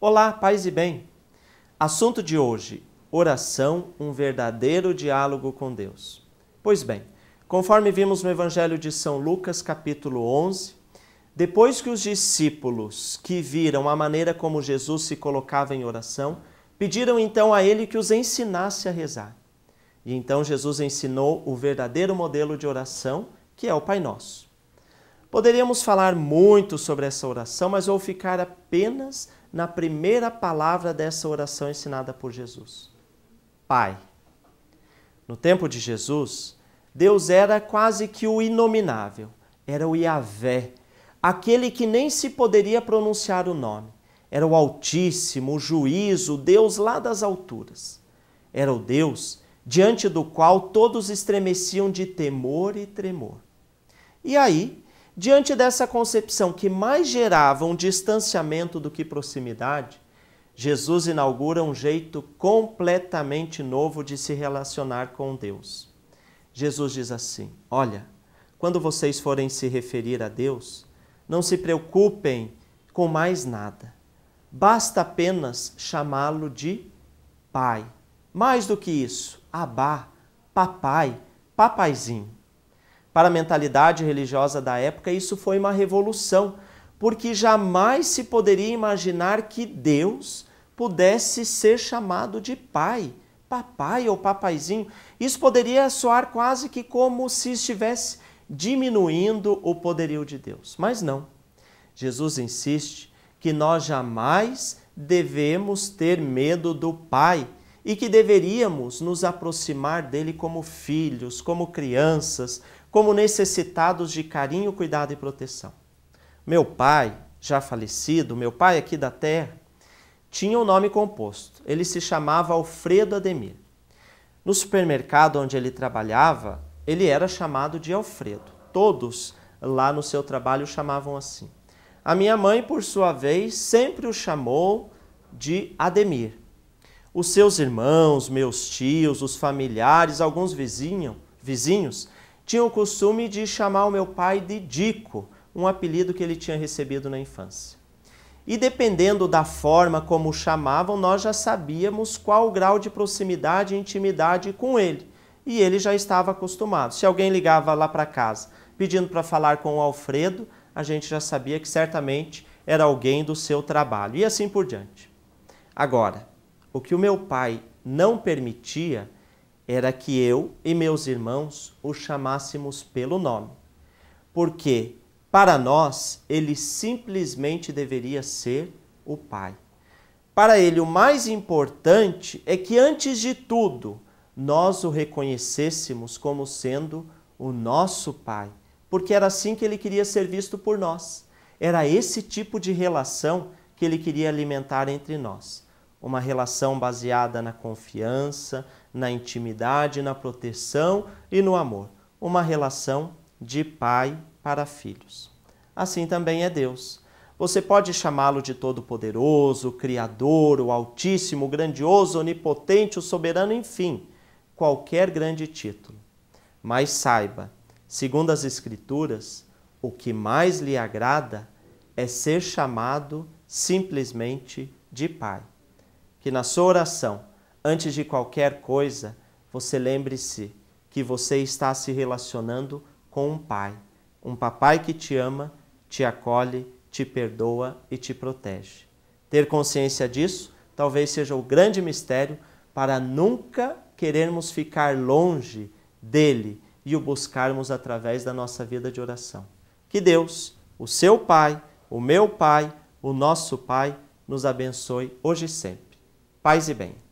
Olá, paz e bem. Assunto de hoje: oração, um verdadeiro diálogo com Deus. Pois bem, conforme vimos no Evangelho de São Lucas, capítulo 11, depois que os discípulos que viram a maneira como Jesus se colocava em oração, Pediram então a ele que os ensinasse a rezar. E então Jesus ensinou o verdadeiro modelo de oração, que é o Pai Nosso. Poderíamos falar muito sobre essa oração, mas vou ficar apenas na primeira palavra dessa oração ensinada por Jesus: Pai. No tempo de Jesus, Deus era quase que o inominável, era o Yahvé, aquele que nem se poderia pronunciar o nome era o Altíssimo, o Juízo, o Deus lá das alturas. Era o Deus diante do qual todos estremeciam de temor e tremor. E aí, diante dessa concepção que mais gerava um distanciamento do que proximidade, Jesus inaugura um jeito completamente novo de se relacionar com Deus. Jesus diz assim: Olha, quando vocês forem se referir a Deus, não se preocupem com mais nada. Basta apenas chamá-lo de pai. Mais do que isso, abá, papai, papaizinho. Para a mentalidade religiosa da época, isso foi uma revolução, porque jamais se poderia imaginar que Deus pudesse ser chamado de pai, papai ou papaizinho. Isso poderia soar quase que como se estivesse diminuindo o poderio de Deus. Mas não. Jesus insiste que nós jamais devemos ter medo do Pai e que deveríamos nos aproximar dele como filhos, como crianças, como necessitados de carinho, cuidado e proteção. Meu pai, já falecido, meu pai aqui da terra, tinha um nome composto. Ele se chamava Alfredo Ademir. No supermercado onde ele trabalhava, ele era chamado de Alfredo. Todos lá no seu trabalho chamavam assim. A minha mãe, por sua vez, sempre o chamou de Ademir. Os seus irmãos, meus tios, os familiares, alguns vizinho, vizinhos, tinham o costume de chamar o meu pai de Dico, um apelido que ele tinha recebido na infância. E dependendo da forma como o chamavam, nós já sabíamos qual o grau de proximidade e intimidade com ele. E ele já estava acostumado. Se alguém ligava lá para casa pedindo para falar com o Alfredo, a gente já sabia que certamente era alguém do seu trabalho e assim por diante. Agora, o que o meu pai não permitia era que eu e meus irmãos o chamássemos pelo nome, porque para nós ele simplesmente deveria ser o pai. Para ele, o mais importante é que, antes de tudo, nós o reconhecêssemos como sendo o nosso pai porque era assim que ele queria ser visto por nós. Era esse tipo de relação que ele queria alimentar entre nós. Uma relação baseada na confiança, na intimidade, na proteção e no amor. Uma relação de pai para filhos. Assim também é Deus. Você pode chamá-lo de Todo-Poderoso, Criador, o Altíssimo, Grandioso, Onipotente, o Soberano, enfim, qualquer grande título. Mas saiba Segundo as Escrituras, o que mais lhe agrada é ser chamado simplesmente de Pai. Que na sua oração, antes de qualquer coisa, você lembre-se que você está se relacionando com um Pai, um papai que te ama, te acolhe, te perdoa e te protege. Ter consciência disso talvez seja o grande mistério para nunca querermos ficar longe dele e o buscarmos através da nossa vida de oração. Que Deus, o seu Pai, o meu Pai, o nosso Pai, nos abençoe hoje e sempre. Paz e bem.